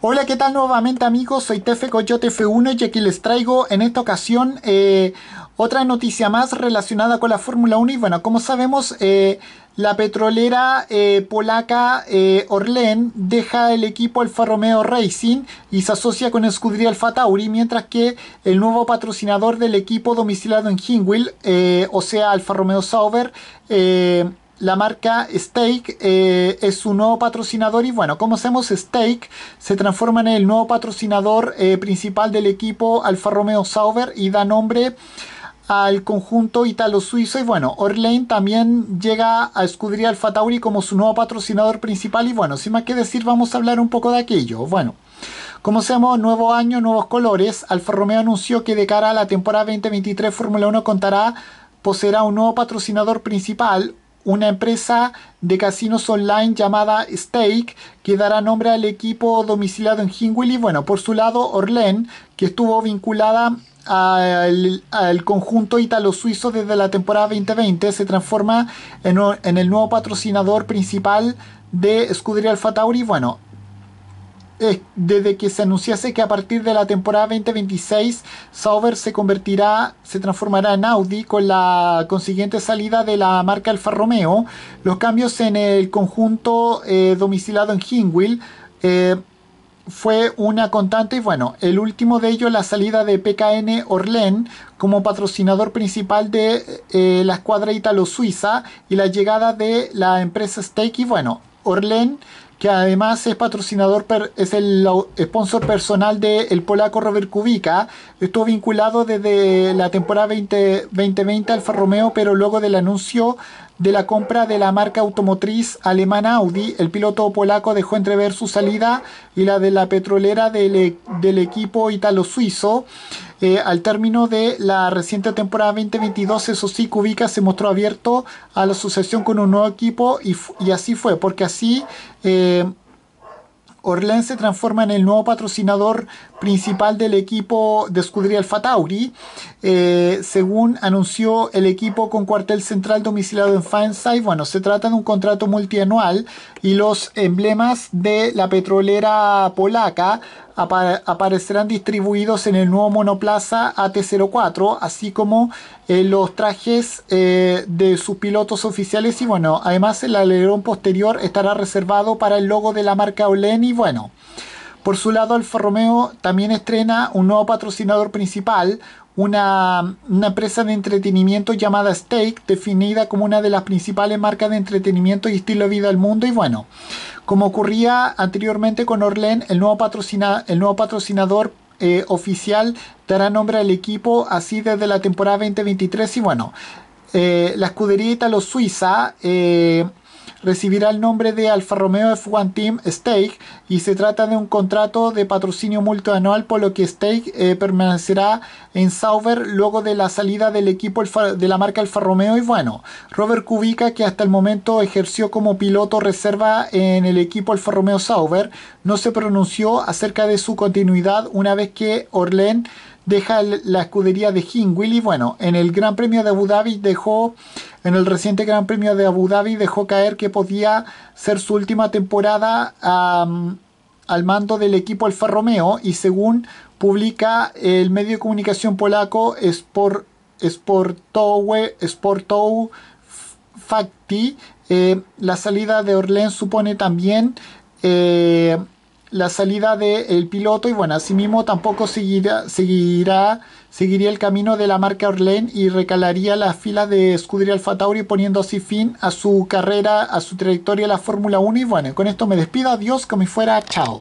Hola, ¿qué tal nuevamente amigos? Soy Tefe Coyote F1 y aquí les traigo en esta ocasión eh, otra noticia más relacionada con la Fórmula 1 y bueno, como sabemos, eh, la petrolera eh, polaca Orlen deja el equipo Alfa Romeo Racing y se asocia con Escudería Alfa Tauri, mientras que el nuevo patrocinador del equipo domiciliado en Hingwil, o sea Alfa Romeo Sauber, la marca Stake eh, es su nuevo patrocinador y bueno, como hacemos Stake se transforma en el nuevo patrocinador eh, principal del equipo Alfa Romeo Sauber y da nombre al conjunto italo-suizo y bueno, Orlane también llega a Escudería Alfa Tauri como su nuevo patrocinador principal y bueno, sin más que decir vamos a hablar un poco de aquello. Bueno, como seamos, nuevo año, nuevos colores, Alfa Romeo anunció que de cara a la temporada 2023 Fórmula 1 contará poseerá un nuevo patrocinador principal, una empresa de casinos online llamada Stake, que dará nombre al equipo domiciliado en Hingwil. Y bueno, por su lado, Orlen, que estuvo vinculada al, conjunto italo-suizo desde la temporada 2020, se transforma en, el nuevo patrocinador principal de Scuderia Alfa Tauri. Bueno, eh, desde que se anunciase que a partir de la temporada 2026 Sauber se convertirá, se transformará en Audi con la consiguiente salida de la marca Alfa Romeo, los cambios en el conjunto eh, domicilado en Hingwil eh, fue una constante y bueno, el último de ellos la salida de PKN Orlen como patrocinador principal de eh, la escuadra italo-suiza y la llegada de la empresa Steak y bueno, Orlen que además es patrocinador, es el sponsor personal del polaco Robert Kubica. Estuvo vinculado desde la temporada 2020 al Romeo, pero luego del anuncio de la compra de la marca automotriz alemana Audi, el piloto polaco dejó entrever su salida y la de la petrolera del equipo italo-suizo. Eh, al término de la reciente temporada 2022, eso sí, Kubica se mostró abierto a la sucesión con un nuevo equipo y, así fue, porque así... Eh, se transforma en el nuevo patrocinador principal del equipo de escudería Alfa eh, según anunció el equipo con cuartel central domiciliado en y Bueno, se trata de un contrato multianual y los emblemas de la petrolera polaca aparecerán distribuidos en el nuevo monoplaza AT04, así como eh, los trajes eh, de sus pilotos oficiales y bueno, además el alerón posterior estará reservado para el logo de la marca Olen y bueno. Por su lado, Alfa Romeo también estrena un nuevo patrocinador principal, una, empresa de entretenimiento llamada Steak, definida como una de las principales marcas de entretenimiento y estilo de vida del mundo. Y bueno, como ocurría anteriormente con Orlen, el nuevo, patrocinador eh, oficial dará nombre al equipo así desde la temporada 2023. Y bueno, eh, la escudería italo-suiza. Eh, recibirá el nombre de Alfa Romeo F1 Team Stake y se trata de un contrato de patrocinio multianual por lo que Stake eh, permanecerá en Sauber luego de la salida del equipo de la marca Alfa Romeo y bueno, Robert Kubica que hasta el momento ejerció como piloto reserva en el equipo Alfa Romeo Sauber no se pronunció acerca de su continuidad una vez que Orlen deja la escudería de Hingwil y bueno, en el Gran Premio de Abu Dhabi dejó en el reciente Gran Premio de Abu Dhabi dejó caer que podía ser su última temporada al mando del equipo Alfa Romeo y según publica el medio de comunicación polaco Sportow Facti, eh, la salida de Orlen supone también eh, la salida del piloto y bueno, mismo. tampoco seguirá, seguirá, seguiría el camino de la marca Orlen y recalaría las filas de Scudri Alfa Tauri poniendo así fin a su carrera, a su trayectoria en la Fórmula 1 y bueno, con esto me despido, adiós, como fuera, chao.